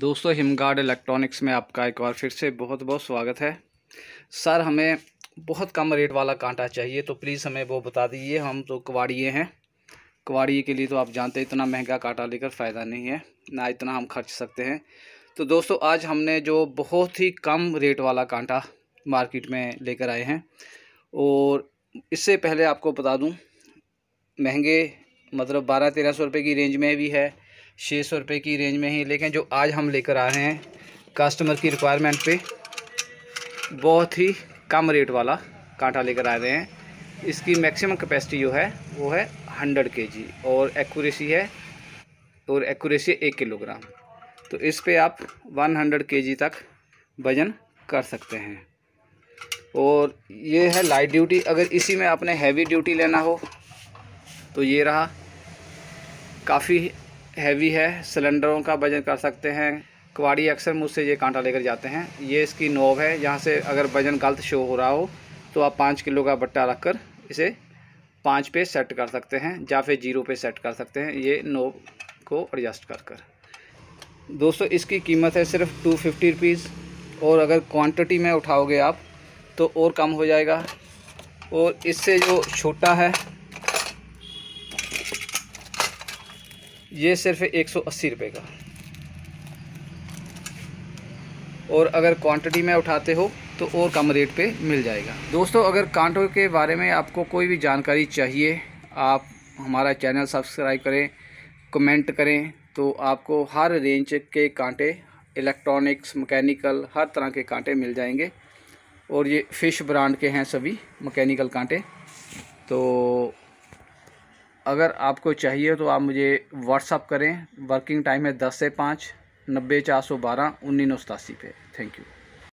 दोस्तों हिमगार्ड इलेक्ट्रॉनिक्स में आपका एक बार फिर से बहुत बहुत स्वागत है सर हमें बहुत कम रेट वाला कांटा चाहिए तो प्लीज़ हमें वो बता दीजिए हम तो कवाड़िए हैं कवाड़िए के लिए तो आप जानते हैं इतना महंगा कांटा लेकर फ़ायदा नहीं है ना इतना हम खर्च सकते हैं तो दोस्तों आज हमने जो बहुत ही कम रेट वाला कांटा मार्केट में लेकर आए हैं और इससे पहले आपको बता दूँ महंगे मतलब बारह तेरह सौ रुपये की रेंज में भी है छः सौ रुपये की रेंज में ही लेकिन जो आज हम लेकर आ रहे हैं कस्टमर की रिक्वायरमेंट पे बहुत ही कम रेट वाला कांटा लेकर आ रहे हैं इसकी मैक्सिमम कैपेसिटी जो है वो है हंड्रेड के जी और एक्यूरेसी है और एक्यूरेसी एक किलोग्राम तो इस पर आप वन हंड्रेड के जी तक वज़न कर सकते हैं और ये है लाइट ड्यूटी अगर इसी में आपने हैवी ड्यूटी लेना हो तो ये रहा काफ़ी हैवी है सिलेंडरों का वजन कर सकते हैं कवाड़ी अक्सर मुझसे ये कांटा लेकर जाते हैं ये इसकी नोब है यहाँ से अगर वजन गलत शो हो रहा हो तो आप पाँच किलो का बट्टा रख कर इसे पाँच पे सेट कर सकते हैं या फिर जीरो पे सेट कर सकते हैं ये नोब को एडजस्ट कर कर दोस्तों इसकी कीमत है सिर्फ टू फिफ्टी रुपीज़ और अगर क्वांटिटी में उठाओगे आप तो और कम हो जाएगा और इससे जो छोटा है ये सिर्फ एक सौ अस्सी रुपये का और अगर क्वांटिटी में उठाते हो तो और कम रेट पे मिल जाएगा दोस्तों अगर कांटों के बारे में आपको कोई भी जानकारी चाहिए आप हमारा चैनल सब्सक्राइब करें कमेंट करें तो आपको हर रेंज के कांटे इलेक्ट्रॉनिक्स मैकेनिकल हर तरह के कांटे मिल जाएंगे और ये फ़िश ब्रांड के हैं सभी मैकेनिकल कांटे तो अगर आपको चाहिए तो आप मुझे व्हाट्सअप करें वर्किंग टाइम है दस से पाँच नब्बे चार सौ बारह उन्नीस सौ सतासी पे थैंक यू